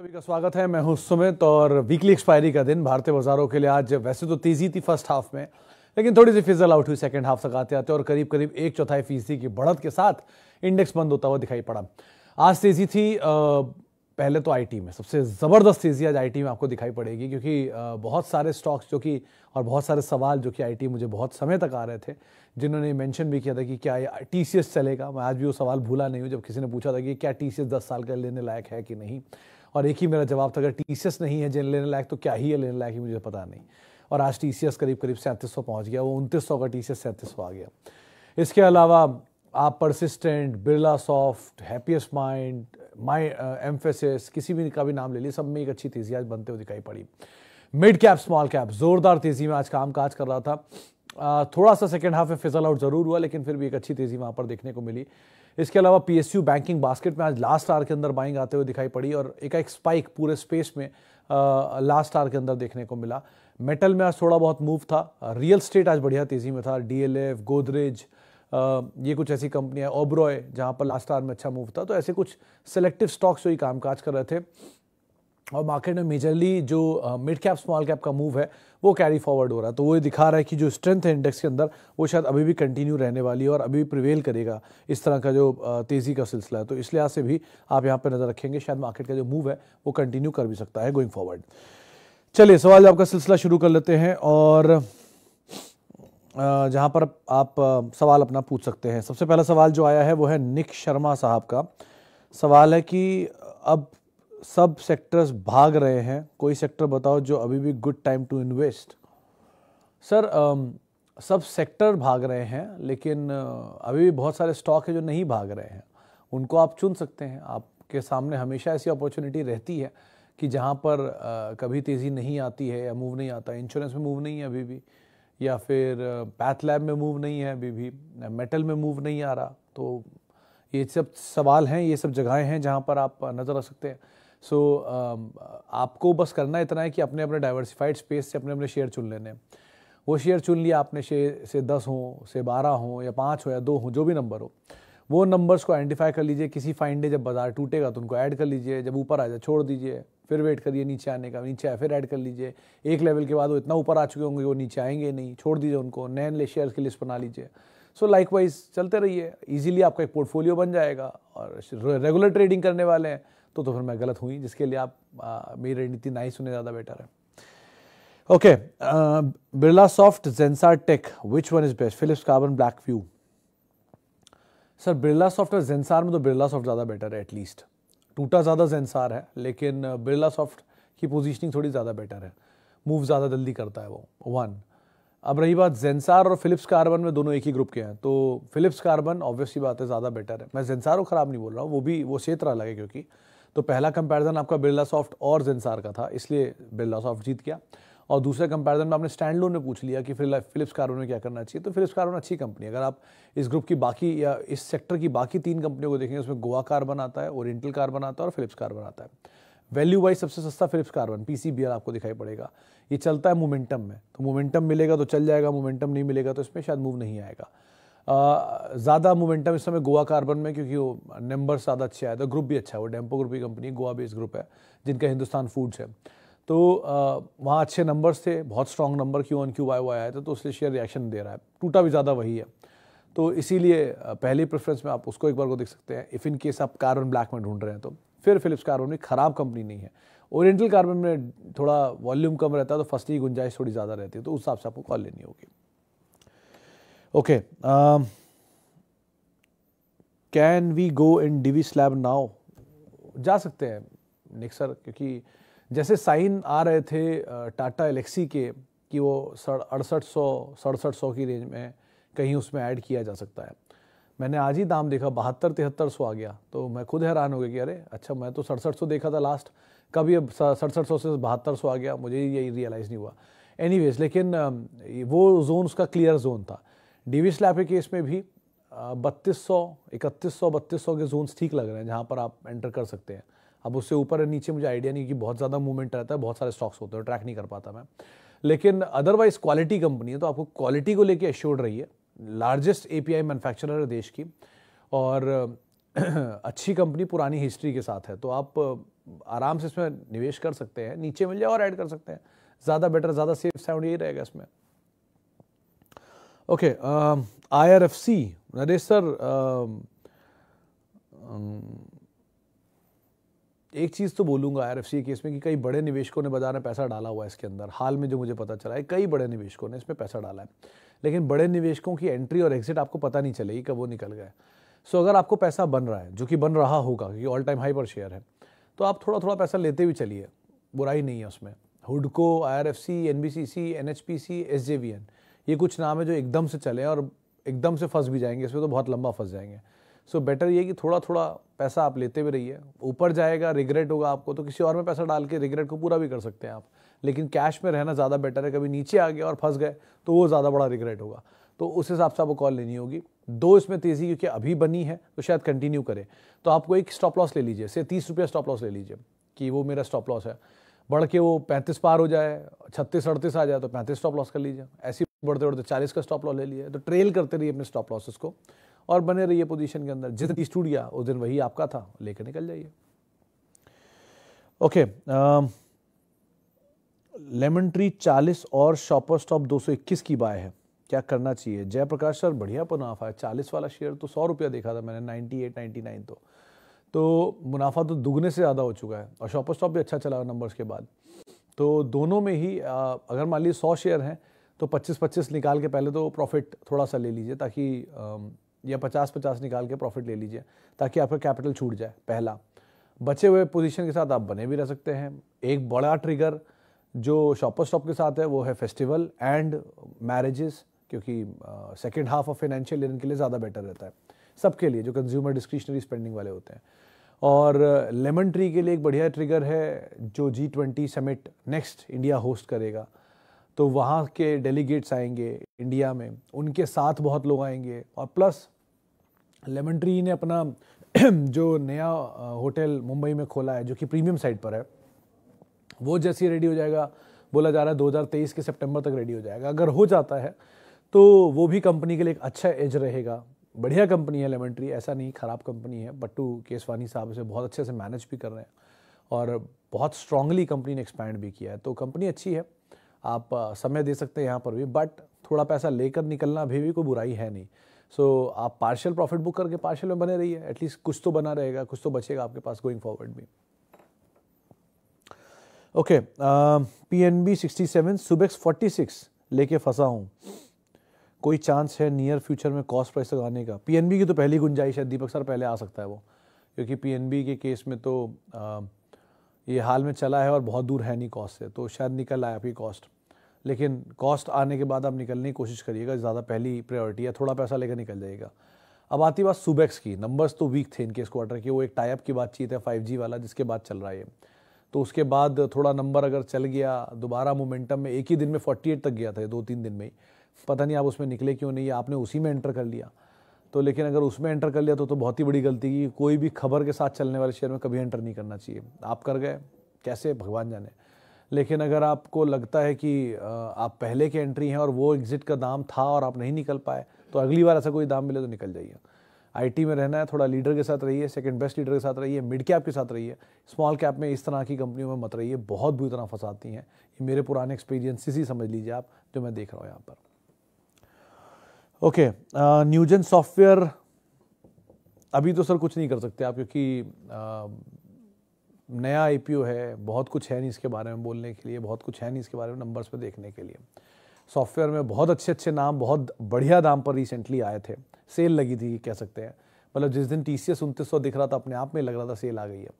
सभी का स्वागत है मैं हूं सुमित और वीकली एक्सपायरी का दिन भारतीय बाजारों के लिए आज वैसे तो तेजी थी फर्स्ट हाफ में लेकिन थोड़ी सी फिजल आउट हुई सेकंड हाफ तक आते आते और करीब करीब एक चौथाई फीसदी की बढ़त के साथ इंडेक्स बंद होता हुआ दिखाई पड़ा आज तेजी थी पहले तो आईटी में सबसे ज़बरदस्त तेज़ी आज आई में आपको दिखाई पड़ेगी क्योंकि बहुत सारे स्टॉक्स जो कि और बहुत सारे सवाल जो कि आई मुझे बहुत समय तक आ रहे थे जिन्होंने मेंशन भी किया था कि क्या ये टी चलेगा मैं आज भी वो सवाल भूला नहीं हूँ जब किसी ने पूछा था कि क्या टी सी दस साल का लेने लायक है कि नहीं और एक ही मेरा जवाब था अगर टी नहीं है जेन लेने लायक तो क्या ही है लेने लायक ही मुझे पता नहीं और आज टी करीब करीब सैंतीस सौ पहुँच गया वो उनतीस सौ का टी सी आ गया इसके अलावा आप Persistent Birlasoft happiest mind माई एम्फेसिस किसी भी का भी नाम ले लिया सब में एक अच्छी तेजी आज बनते हुए दिखाई पड़ी मिड कैप स्मॉल कैप जोरदार तेजी में आज काम काज कर रहा था आ, uh, थोड़ा सा सेकेंड हाफ में फिजल आउट जरूर हुआ लेकिन फिर भी एक अच्छी तेजी वहाँ पर देखने को मिली इसके अलावा पी बैंकिंग बास्केट में आज लास्ट आर के अंदर बाइंग आते हुए दिखाई पड़ी और एक एक स्पाइक पूरे स्पेस में आ, लास्ट आर के अंदर देखने को मिला मेटल में आज थोड़ा बहुत मूव था रियल स्टेट आज बढ़िया तेज़ी में था डीएलएफ गोदरेज ये कुछ ऐसी कंपनियां ओब्रॉय जहाँ पर लास्ट आर में अच्छा मूव था तो ऐसे कुछ सेलेक्टिव स्टॉक्स जो ही कामकाज कर रहे थे और मार्केट में मेजरली जो मिड कैप स्मॉल कैप का मूव है वो कैरी फॉरवर्ड हो रहा है तो वो दिखा रहा है कि जो स्ट्रेंथ है इंडेक्स के अंदर वो शायद अभी भी कंटिन्यू रहने वाली है और अभी भी प्रिवेल करेगा इस तरह का जो तेज़ी का सिलसिला है तो इस लिहाज से भी आप यहाँ पर नज़र रखेंगे शायद मार्केट का जो मूव है वो कंटिन्यू कर भी सकता है गोइंग फॉरवर्ड चलिए सवाल आपका सिलसिला शुरू कर लेते हैं और जहाँ पर आप सवाल अपना पूछ सकते हैं सबसे पहला सवाल जो आया है वो है निक शर्मा साहब का सवाल है कि अब सब सेक्टर्स भाग रहे हैं कोई सेक्टर बताओ जो अभी भी good time to invest sir सब सेक्टर भाग रहे हैं लेकिन uh, अभी भी बहुत सारे स्टॉक है जो नहीं भाग रहे हैं उनको आप चुन सकते हैं आपके सामने हमेशा ऐसी अपॉर्चुनिटी रहती है कि जहाँ पर uh, कभी तेज़ी नहीं आती है या मूव नहीं आता इंश्योरेंस में मूव नहीं है अभी भी या फिर पैथ uh, लैब में मूव नहीं है अभी भी मेटल में मूव नहीं आ रहा तो ये सब सवाल हैं ये सब जगहें हैं जहाँ पर आप नज़र रख सकते हैं सो so, um, आपको बस करना इतना है कि अपने अपने डाइवर्सिफाइड स्पेस से अपने अपने शेयर चुन लेने वो शेयर चुन लिया आपने शेयर से दस हों से बारह हों या पाँच हो या दो हों जो भी नंबर हो वो नंबर्स को आइडेंटिफाई कर लीजिए किसी फाइन डे जब बाजार टूटेगा तो उनको ऐड कर लीजिए जब ऊपर आ जाए छोड़ दीजिए फिर वेट करिए नीचे आने का नीचे आए फिर ऐड कर लीजिए एक लेवल के बाद वो इतना ऊपर आ चुके होंगे वो नीचे आएंगे नहीं छोड़ दीजिए उनको नए नए शेयर की लिस्ट बना लीजिए सो लाइक वाइज चलते रहिए ईजिली आपका एक पोर्टफोलियो बन जाएगा और रेगुलर ट्रेडिंग करने वाले हैं तो तो फिर मैं गलत हुई जिसके लिए आप मेरी रणनीति ना ही सुने ज़्यादा बेटर है okay Birlasoft Zensar tech which one is best Philips carbon black view sir Birlasoft और जेंसार में तो बिरला सॉफ्ट ज़्यादा बेटर है एटलीस्ट टूटा ज़्यादा जेंसार है लेकिन बिरला सॉफ्ट की पोजीशनिंग थोड़ी ज़्यादा बेटर है मूव ज़्यादा जल्दी करता है वो वन अब रही बात जेंसार और फिलिप्स कार्बन में दोनों एक ही ग्रुप के हैं तो फिलिप्स कार्बन ऑब्वियसली बात है ज़्यादा बेटर है मैं जेंसार को ख़राब नहीं बोल रहा हूँ वो भी वो क्षेत्र अलग है क्योंकि तो पहला कंपैरिजन आपका बिरला सॉफ्ट और जेंसार का था इसलिए बिरला सॉफ्ट जीत गया और दूसरे कंपैरिजन में आपने स्टैंड लोन में पूछ लिया कि फिर फिलिप्स कार्बन में क्या करना चाहिए तो फिलिप्स कार्बन अच्छी कंपनी है अगर आप इस ग्रुप की बाकी या इस सेक्टर की बाकी तीन कंपनियों को देखेंगे उसमें गोवा कार्बन आता है ओरिएंटल कार्बन आता है और फिलिप्स कार्बन आता है वैल्यू वाइज सबसे सस्ता फिलिप्स कार्बन पी आपको दिखाई पड़ेगा ये चलता है मोमेंटम में तो मोमेंटम मिलेगा तो चल जाएगा मोमेंटम नहीं मिलेगा तो इसमें शायद मूव नहीं आएगा ज़्यादा मोमेंटम इस समय गोवा कार्बन में क्योंकि वो नंबर ज़्यादा अच्छे आए तो ग्रुप भी अच्छा है वो डेम्पो ग्रुप की कंपनी गोवा बेस्ड ग्रुप है जिनका हिंदुस्तान फूड्स है तो वहाँ अच्छे नंबर्स थे बहुत strong number Q one Q Y Y आया था तो उसलिए शेयर रिएक्शन दे रहा है टूटा भी ज़्यादा वही है तो इसीलिए पहली प्रेफरेंस में आप उसको एक बार को देख सकते हैं इफ़ इन केस आप कार्बन ब्लैक में ढूंढ रहे हैं तो फिर फिलिप्स कार्बन भी ख़राब कंपनी नहीं है ओरिएंटल कार्बन में थोड़ा वॉल्यूम कम रहता है तो फसली गुंजाइश थोड़ी ज़्यादा रहती है तो उस हिसाब से आपको कॉल लेनी होगी okay can we go in Divi's lab now जा सकते हैं निक्सर क्योंकि जैसे साइन आ रहे थे टाटा एलेक्सी के कि वो अड़सठ सौ सड़सठ सौ की रेंज में कहीं उसमें ऐड किया जा सकता है मैंने आज ही दाम देखा बहत्तर तिहत्तर सौ आ गया तो मैं खुद हैरान हो गया कि अरे अच्छा मैं तो सड़सठ सौ देखा था लास्ट कभी अब सड़सठ सौ से बहत्तर सौ आ गया मुझे यही रियलाइज़ नहीं हुआ एनी लेकिन वो जोन उसका क्लियर जोन था डीवी स्लैब के केस में भी बत्तीस सौ इकतीस सौ बत्तीस सौ के जोन्स ठीक लग रहे हैं जहाँ पर आप एंटर कर सकते हैं अब उससे ऊपर नीचे मुझे आइडिया नहीं कि बहुत ज़्यादा मूवमेंट रहता है बहुत सारे स्टॉक्स होते हैं ट्रैक नहीं कर पाता मैं लेकिन अदरवाइज क्वालिटी कंपनी है तो आपको क्वालिटी को लेकर एश्योर्ड रही है लार्जेस्ट ए पी है देश की और अच्छी कंपनी पुरानी हिस्ट्री के साथ है तो आप आराम से इसमें निवेश कर सकते हैं नीचे मिल जाए और ऐड कर सकते हैं ज़्यादा बेटर ज़्यादा सेफ साउंड यही रहेगा इसमें okay I R F C um, sir um, um, एक चीज़ तो आई आर एफ केस में कि कई बड़े निवेशकों ने बाजार में पैसा डाला हुआ है इसके अंदर हाल में जो मुझे पता चला है कई बड़े निवेशकों ने इसमें पैसा डाला है लेकिन बड़े निवेशकों की एंट्री और एग्जिट आपको पता नहीं चलेगी कब वो निकल गए सो अगर आपको पैसा बन रहा है जो कि बन रहा होगा क्योंकि ऑल टाइम हाई पर शेयर है तो आप थोड़ा थोड़ा पैसा लेते हुए चलिए बुराई नहीं है उसमें हुडको I R F C N B C C N H P C S J V N ये कुछ नाम है जो एकदम से चले और एकदम से फंस भी जाएंगे इसमें तो बहुत लंबा फंस जाएंगे सो so बेटर ये कि थोड़ा थोड़ा पैसा आप लेते भी रहिए ऊपर जाएगा रिग्रेट होगा आपको तो किसी और में पैसा डाल के रिग्रेट को पूरा भी कर सकते हैं आप लेकिन कैश में रहना ज़्यादा बेटर है कभी नीचे आ गया और फंस गए तो वो ज़्यादा बड़ा रिग्रेट होगा तो उस हिसाब से आपको कॉल लेनी होगी दो इसमें तेज़ी क्योंकि अभी बनी है तो शायद कंटिन्यू करें तो आपको एक स्टॉप लॉस ले लीजिए से तीस रुपया स्टॉप लॉस ले लीजिए कि वो मेरा स्टॉप लॉस है बढ़ के वो पैंतीस पार हो जाए छत्तीस अड़तीस आ जाए तो पैंतीस स्टॉप लॉस कर लीजिए ऐसी बढ़ते बढ़ते चालीस का स्टॉप लॉस ले लिया तो ट्रेल करते रहिए अपने स्टॉप लॉसेस को और बने रहिए पोजीशन के अंदर जिस दिन टूट गया उस दिन वही आपका था लेकर निकल जाइए ओके लेमन ट्री चालीस और शॉपर स्टॉप 221 की बाय है क्या करना चाहिए जयप्रकाश सर बढ़िया मुनाफा है चालीस वाला शेयर तो सौ रुपया देखा था मैंने नाइनटी एट नाइन्टी नाइन तो तो मुनाफा तो दुगने से ज़्यादा हो चुका है और शॉपर स्टॉप भी अच्छा चला नंबर्स के बाद तो दोनों में ही अगर मान लीजिए सौ शेयर हैं तो 25-25 निकाल के पहले तो प्रॉफिट थोड़ा सा ले लीजिए ताकि या 50-50 निकाल के प्रॉफिट ले लीजिए ताकि आपका कैपिटल छूट जाए पहला बचे हुए पोजीशन के साथ आप बने भी रह सकते हैं एक बड़ा ट्रिगर जो शॉपर स्टॉप के साथ है वो है फेस्टिवल एंड मैरिजेस क्योंकि second half of financial year इनके लिए ज़्यादा बेटर रहता है सबके लिए जो कंज्यूमर डिस्क्रिशनरी स्पेंडिंग वाले होते हैं और लेमन uh, ट्री के लिए एक बढ़िया ट्रिगर है जो G twenty summit next India host करेगा तो वहाँ के डेलीगेट्स आएंगे इंडिया में उनके साथ बहुत लोग आएंगे और प्लस लेमन ट्री ने अपना जो नया होटल uh, मुंबई में खोला है जो कि प्रीमियम साइड पर है वो जैसे ही रेडी हो जाएगा बोला जा रहा है 2023 के सितंबर तक रेडी हो जाएगा अगर हो जाता है तो वो भी कंपनी के लिए एक अच्छा एज रहेगा बढ़िया कंपनी है एलिमेंट्री ऐसा नहीं ख़राब कंपनी है बट्टू केसवानी साहब इसे बहुत अच्छे से मैनेज भी कर रहे हैं और बहुत स्ट्रांगली कंपनी ने एक्सपैंड भी किया है तो कंपनी अच्छी है आप समय दे सकते हैं यहाँ पर भी बट थोड़ा पैसा लेकर निकलना अभी भी कोई बुराई है नहीं सो so, आप पार्शियल प्रॉफिट बुक करके पार्शियल में बने रहिए एटलीस्ट कुछ तो बना रहेगा कुछ तो बचेगा आपके पास गोइंग फॉरवर्ड भी okay P N B sixty seven Subex forty six लेके फंसा हूँ कोई चांस है नियर फ्यूचर में कॉस्ट प्राइस तक आने का पीएनबी की तो पहली गुंजाइश है दीपक सर पहले आ सकता है वो क्योंकि पीएनबी के केस में तो आ, ये हाल में चला है और बहुत दूर है नहीं कॉस्ट से तो शायद निकल आए आपकी कॉस्ट लेकिन कॉस्ट आने के बाद आप निकलने की कोशिश करिएगा ज़्यादा पहली प्रायोरिटी है थोड़ा पैसा लेकर निकल जाएगा अब आती बात सुबैक्स की नंबर्स तो वीक थे इनके इस क्वार्टर की वो एक टाइप की बातचीत है फाइव वाला जिसके बाद चल रहा है तो उसके बाद थोड़ा नंबर अगर चल गया दोबारा मोमेंटम में एक ही दिन में 48 तक गया था दो तीन दिन में ही पता नहीं आप उसमें निकले क्यों नहीं आपने उसी में एंटर कर लिया तो लेकिन अगर उसमें एंटर कर लिया तो तो बहुत ही बड़ी गलती की कोई भी खबर के साथ चलने वाले शेयर में कभी एंटर नहीं करना चाहिए आप कर गए कैसे भगवान जाने लेकिन अगर आपको लगता है कि आप पहले के एंट्री हैं और वो एग्ज़िट का दाम था और आप नहीं निकल पाए तो अगली बार ऐसा कोई दाम मिले तो निकल जाइए आईटी में रहना है थोड़ा लीडर के साथ रहिए सेकंड बेस्ट लीडर के साथ रहिए मिड कैप के साथ रहिए स्मॉल कैप में इस तरह की कंपनियों में मत रहिए बहुत बुरी तरह फंसाती हैं ये मेरे पुराने एक्सपीरियंस ही समझ लीजिए आप जो मैं देख रहा हूँ यहाँ पर ओके न्यूजन सॉफ्टवेयर अभी तो सर कुछ नहीं कर सकते आप क्योंकि uh, नया आई है बहुत कुछ है नहीं इसके बारे में बोलने के लिए बहुत कुछ है नहीं इसके बारे में नंबर्स पे देखने के लिए सॉफ्टवेयर में बहुत अच्छे अच्छे नाम बहुत बढ़िया दाम पर रिसेंटली आए थे सेल लगी थी कह सकते हैं मतलब जिस दिन टी सी एस दिख रहा था अपने आप में लग रहा था सेल आ गई है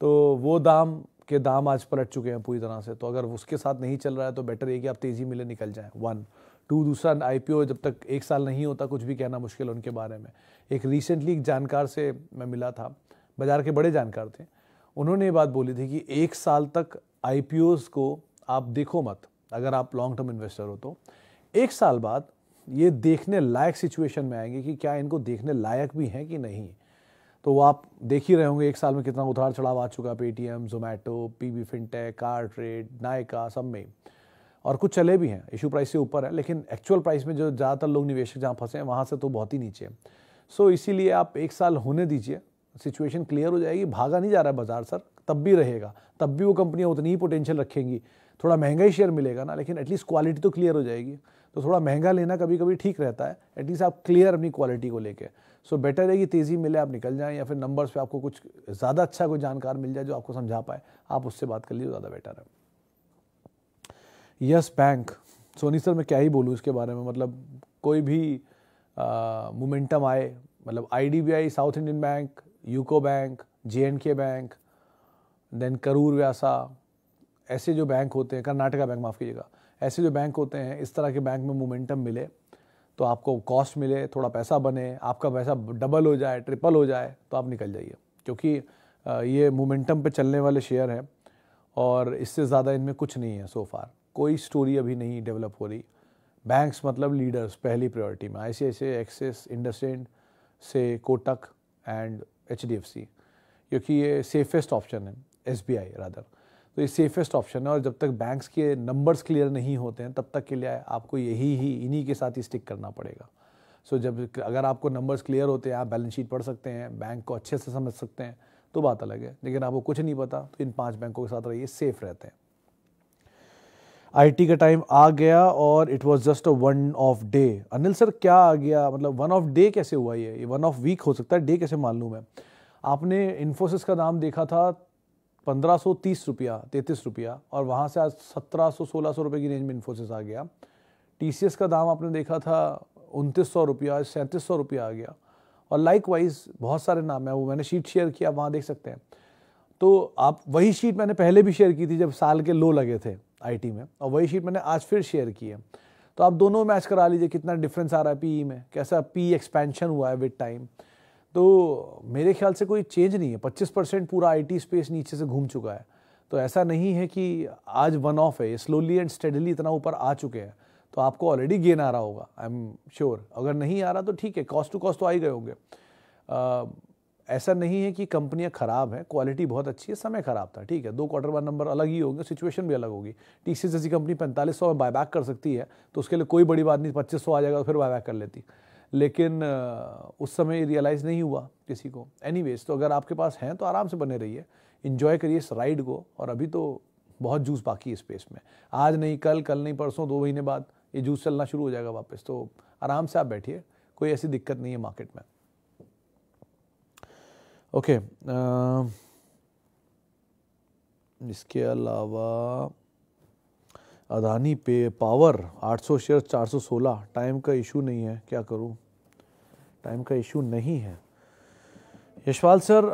तो वो दाम के दाम आज पलट चुके हैं पूरी तरह से तो अगर उसके साथ नहीं चल रहा है तो बेटर ये कि आप तेज़ी मिले निकल जाएँ वन टू दूसरा आई जब तक एक साल नहीं होता कुछ भी कहना मुश्किल है उनके बारे में एक रिसेंटली एक जानकार से मैं मिला था बाजार के बड़े जानकार थे उन्होंने ये बात बोली थी कि एक साल तक आई को आप देखो मत अगर आप लॉन्ग टर्म इन्वेस्टर हो तो एक साल बाद ये देखने लायक सिचुएशन में आएंगे कि क्या इनको देखने लायक भी हैं कि नहीं तो वो आप देख ही रहे होंगे एक साल में कितना उतार चढ़ाव आ चुका है Paytm Zomato P B fintech car trade Nykaa सब में और कुछ चले भी हैं इशू प्राइस से ऊपर है लेकिन एक्चुअल प्राइस में जो ज़्यादातर लोग निवेशक जहाँ फंसे हैं वहाँ से तो बहुत ही नीचे है सो so, इसीलिए आप एक साल होने दीजिए सिचुएशन क्लियर हो जाएगी भागा नहीं जा रहा है बाजार सर तब भी रहेगा तब भी वो कंपनियाँ उतनी ही पोटेंशियल रखेंगी थोड़ा महंगा ही शेयर मिलेगा ना लेकिन एटलीस्ट क्वालिटी तो क्लियर हो जाएगी तो थोड़ा महंगा लेना कभी कभी ठीक रहता है एटलीस्ट आप क्लियर अपनी क्वालिटी को लेकर सो so, बेटर है कि तेज़ी मिले आप निकल जाएं या फिर नंबर्स पे आपको कुछ ज़्यादा अच्छा कोई जानकार मिल जाए जो आपको समझा पाए आप उससे बात कर लीजिए ज़्यादा बेटर है यस बैंक सोनी सर मैं क्या ही बोलूँ इसके बारे में मतलब कोई भी मोमेंटम आए मतलब आई South Indian bank UCO bank J K bank then Karur Vyasa ऐसे जो बैंक होते हैं कर्नाटका बैंक माफ़ कीजिएगा ऐसे जो बैंक होते हैं इस तरह के बैंक में मोमेंटम मिले तो आपको कॉस्ट मिले थोड़ा पैसा बने आपका पैसा डबल हो जाए ट्रिपल हो जाए तो आप निकल जाइए क्योंकि ये मोमेंटम पे चलने वाले शेयर हैं और इससे ज़्यादा इनमें कुछ नहीं है सो फार कोई स्टोरी अभी नहीं डेवलप हो रही बैंक्स मतलब लीडर्स पहली प्रायोरिटी में आई एक्सेस इंडस्ट्रेंड से कोटक एंड एच क्योंकि ये सेफेस्ट ऑप्शन है एस बी आई रादर तो ये सेफेस्ट ऑप्शन है और जब तक बैंक्स के नंबर्स क्लियर नहीं होते हैं तब तक के लिए आपको यही ही इन्हीं के साथ ही स्टिक करना पड़ेगा सो so, जब अगर आपको नंबर्स क्लियर होते हैं आप बैलेंस शीट पढ़ सकते हैं बैंक को अच्छे से समझ सकते हैं तो बात अलग है लेकिन आपको कुछ नहीं पता तो इन पाँच बैंकों के साथ रहिए सेफ रहते हैं आईटी का टाइम आ गया और it was just a one off day Anil sir क्या आ गया मतलब वन ऑफ डे कैसे हुआ ये वन ऑफ वीक हो सकता है डे कैसे मान लूँ मैं आपने इन्फोसिस का दाम देखा था पंद्रह सौ तीस रुपया तैंतीस रुपया और वहाँ से आज सत्रह सौ सोलह सौ रुपये की रेंज में इन्फोसिस आ गया टी का दाम आपने देखा था उनतीस सौ रुपया सैंतीस सौ रुपया आ गया और लाइक वाइज बहुत सारे नाम हैं वो मैंने शीट शेयर किया वहाँ देख सकते हैं तो आप वही शीट मैंने पहले भी शेयर की थी जब साल के लो लगे थे आईटी में और वही शीट मैंने आज फिर शेयर की है तो आप दोनों मैच करा लीजिए कितना डिफरेंस आ रहा है पीई e में कैसा पी एक्सपेंशन e हुआ है विद टाइम तो मेरे ख्याल से कोई चेंज नहीं है पच्चीस परसेंट पूरा आईटी स्पेस नीचे से घूम चुका है तो ऐसा नहीं है कि आज वन ऑफ है ये स्लोली एंड स्टडली इतना ऊपर आ चुके हैं तो आपको ऑलरेडी गेन आ रहा होगा आई एम श्योर अगर नहीं आ रहा तो ठीक है कॉस्ट टू कॉस्ट तो आ ही गए होंगे ऐसा नहीं है कि कंपनियां ख़राब हैं क्वालिटी बहुत अच्छी है समय ख़राब था ठीक है दो क्वार्टर वन नंबर अलग ही होंगे सिचुएशन भी अलग होगी टी सी जैसी कंपनी पैंतालीस सौ में बायबैक कर सकती है तो उसके लिए कोई बड़ी बात नहीं पच्चीस सौ आ जाएगा तो फिर बायबैक कर लेती लेकिन उस समय रियलाइज़ नहीं हुआ किसी को एनी तो अगर आपके पास हैं तो आराम से बने रहिए इन्जॉय करिए इस राइड को और अभी तो बहुत जूस बाकी है स्पेस में आज नहीं कल कल नहीं परसों दो महीने बाद ये जूस चलना शुरू हो जाएगा वापस तो आराम से आप बैठिए कोई ऐसी दिक्कत नहीं है मार्केट में ओके इसके अलावा अदानी पे पावर 800 शेयर 416 टाइम का इशू नहीं है क्या करूं टाइम का इशू नहीं है यशपाल सर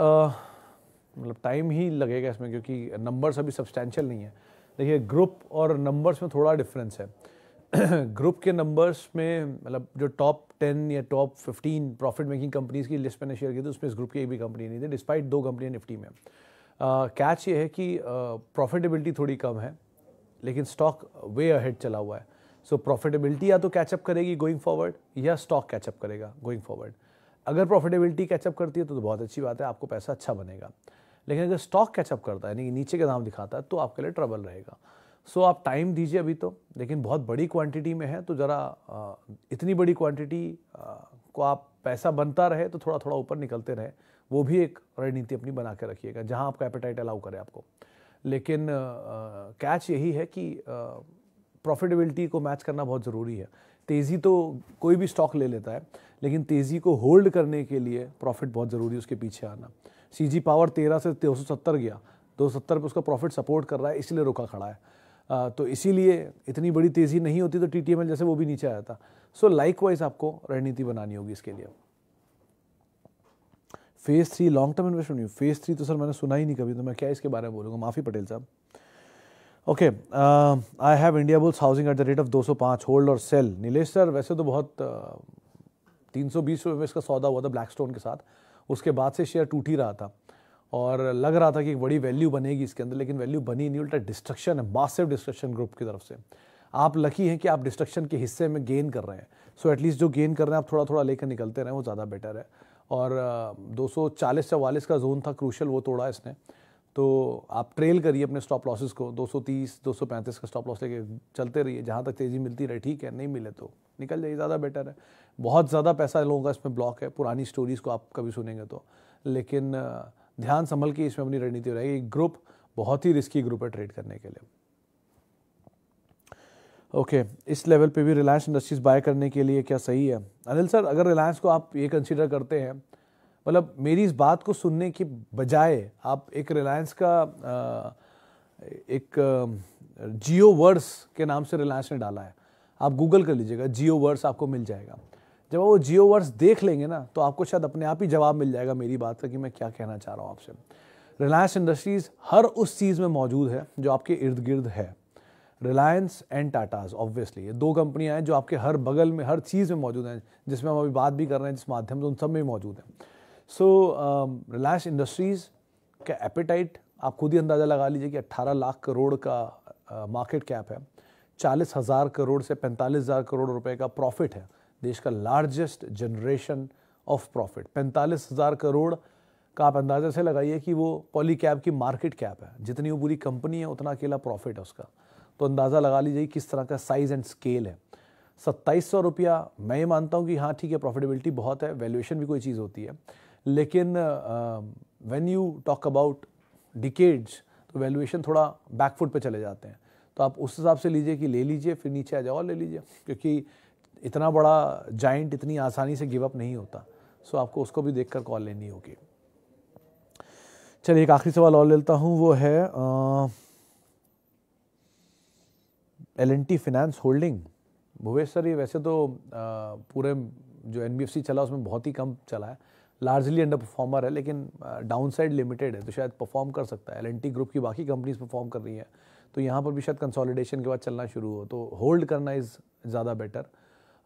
मतलब टाइम ही लगेगा इसमें क्योंकि नंबर्स अभी सब्सटैंशियल नहीं है देखिए ग्रुप और नंबर्स में थोड़ा डिफरेंस है ग्रुप के नंबर्स में मतलब जो टॉप टेन या top fifteen profit making companies की लिस्ट मैंने शेयर की थी उसमें इस ग्रुप की एक भी कंपनी नहीं थी डिस्पाइट दो कंपनी निफ्टी में कैच uh, ये है कि प्रॉफिटेबिलिटी uh, थोड़ी कम है लेकिन स्टॉक वे अहेड चला हुआ है सो so, प्रॉफिटेबिलिटी या तो कैचअप करेगी गोइंग फॉरवर्ड या स्टॉक कैचअप करेगा गोइंग फॉरवर्ड अगर प्रॉफिटेबिलिटी कैचअप करती है तो, तो बहुत अच्छी बात है आपको पैसा अच्छा बनेगा लेकिन अगर स्टॉक कैचअप करता है यानी नीचे का दाम दिखाता है तो आपके लिए ट्रबल रहेगा सो आप टाइम दीजिए अभी तो लेकिन बहुत बड़ी क्वांटिटी में है तो ज़रा इतनी बड़ी क्वांटिटी को आप पैसा बनता रहे तो थोड़ा थोड़ा ऊपर निकलते रहे वो भी एक रणनीति अपनी बना के रखिएगा जहाँ आपका एपेटाइट अलाउ करे आपको लेकिन कैच यही है कि प्रॉफिटेबिलिटी को मैच करना बहुत ज़रूरी है तेज़ी तो कोई भी स्टॉक ले लेता है लेकिन तेज़ी को होल्ड करने के लिए प्रॉफिट बहुत ज़रूरी है उसके पीछे आना सी जी पावर तेरह से दो सौ सत्तर गया दो सौ सत्तर पर उसका प्रॉफिट सपोर्ट कर रहा है इसलिए रुका खड़ा है तो इसीलिए इतनी बड़ी तेज़ी नहीं होती तो टी जैसे वो भी नीचे आया था सो लाइक वाइज आपको रणनीति बनानी होगी इसके लिए phase three long term investment नहीं फेज़ थ्री तो सर मैंने सुना ही नहीं कभी तो मैं क्या इसके बारे में बोलूँगा माफ़ी पटेल साहब okay I have Indiabulls housing at the rate of 205 hold और सेल नीलेश सर वैसे तो बहुत तीन सौ बीस रुपये में इसका सौदा हुआ था ब्लैक स्टोन के साथ उसके बाद से शेयर टूट ही रहा था और लग रहा था कि एक बड़ी वैल्यू बनेगी इसके अंदर लेकिन वैल्यू बनी नहीं उल्टा डिस्ट्रक्शन है मासिव डिस्ट्रक्शन ग्रुप की तरफ से आप लकी हैं कि आप डिस्ट्रक्शन के हिस्से में गेन कर रहे हैं सो so एटलीस्ट जो गेन कर रहे हैं आप थोड़ा थोड़ा लेकर निकलते रहें वो ज़्यादा बेटर है और दो सौ चालीस चवालीस का जोन था क्रूशल वो तोड़ा इसने तो आप ट्रेल करिए अपने स्टॉप लॉसेस को 230, 235 का स्टॉप लॉस लेके चलते रहिए जहाँ तक तेज़ी मिलती रहे ठीक है नहीं मिले तो निकल जाइए ज़्यादा बेटर है बहुत ज़्यादा पैसा लोगों का इसमें ब्लॉक है पुरानी स्टोरीज़ को आप कभी सुनेंगे तो लेकिन ध्यान संभल के इसमें अपनी रणनीति एक ग्रुप बहुत ही रिस्की ग्रुप है ट्रेड करने के लिए ओके okay, इस लेवल पे भी रिलायंस इंडस्ट्रीज बाय करने के लिए क्या सही है अनिल सर अगर रिलायंस को आप ये कंसिडर करते हैं मतलब मेरी इस बात को सुनने की बजाय आप एक रिलायंस का एक जियो वर्स के नाम से रिलायंस ने डाला है आप गूगल कर लीजिएगा जियो वर्स आपको मिल जाएगा जब वो जियो वर्स देख लेंगे ना तो आपको शायद अपने आप ही जवाब मिल जाएगा मेरी बात का कि मैं क्या कहना चाह रहा हूँ आपसे रिलायंस इंडस्ट्रीज़ हर उस चीज़ में मौजूद है जो आपके इर्द गिर्द है रिलायंस एंड टाटाज ऑब्वियसली ये दो कंपनियाँ हैं जो आपके हर बगल में हर चीज़ में मौजूद हैं जिसमें हम अभी बात भी कर रहे हैं जिस माध्यम से उन सब में मौजूद हैं सो रिलायंस इंडस्ट्रीज़ का एपेटाइट आप खुद ही अंदाज़ा लगा लीजिए कि 18 लाख करोड़ का मार्केट uh, कैप है चालीस हज़ार करोड़ से पैंतालीस हज़ार करोड़ रुपए का प्रॉफिट है देश का लार्जेस्ट जनरेशन ऑफ प्रॉफिट पैंतालीस हज़ार करोड़ का आप अंदाजे से लगाइए कि वो पॉली कैब की मार्केट कैप है जितनी वो पूरी कंपनी है उतना अकेला प्रॉफिट है उसका तो अंदाज़ा लगा लीजिए किस तरह का साइज़ एंड स्केल है सत्ताईस सौ रुपया मैं ये मानता हूँ कि हाँ ठीक है प्रॉफिटेबिलिटी बहुत है वैल्यूएशन भी कोई चीज़ होती है लेकिन when you talk about decades तो वैल्यूएशन थोड़ा बैकफुट पे चले जाते हैं तो आप उस हिसाब से लीजिए कि ले लीजिए फिर नीचे आ जाओ और ले लीजिए क्योंकि इतना बड़ा जाइंट इतनी आसानी से गिव अप नहीं होता सो आपको उसको भी देख कॉल लेनी होगी चलिए एक आखिरी सवाल और लेता हूँ वो है L N T finance holding Bhuvesh sir ये वैसे तो आ, पूरे जो एन बी एफ सी चला उसमें बहुत ही कम चला है लार्जली अंडर परफॉर्मर है लेकिन डाउन साइड लिमिटेड है तो शायद परफॉर्म कर सकता है एल एन टी ग्रुप की बाकी कंपनीज परफॉर्म कर रही हैं तो यहाँ पर भी शायद कंसोलिडेशन के बाद चलना शुरू हो तो होल्ड करना इज़ ज़्यादा बेटर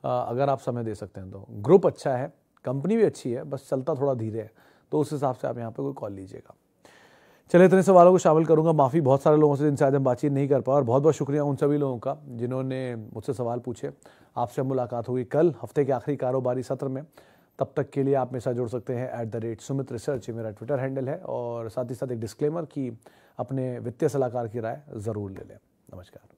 अगर आप समय दे सकते हैं तो ग्रुप अच्छा है कंपनी भी अच्छी है बस चलता थोड़ा धीरे है तो उस हिसाब से आप यहाँ पर कोई कॉल लीजिएगा चले इतने सवालों को शामिल करूंगा माफ़ी बहुत सारे लोगों से जिनसे आज हम बातचीत नहीं कर पाए और बहुत बहुत शुक्रिया उन सभी लोगों का जिन्होंने मुझसे सवाल पूछे आपसे मुलाकात होगी कल हफ्ते के आखिरी कारोबारी सत्र में तब तक के लिए आप मेरे साथ जुड़ सकते हैं at the rate Sumit research ये मेरा ट्विटर हैंडल है और साथ ही साथ एक डिस्क्लेमर कि अपने वित्तीय सलाहकार की राय ज़रूर ले लें नमस्कार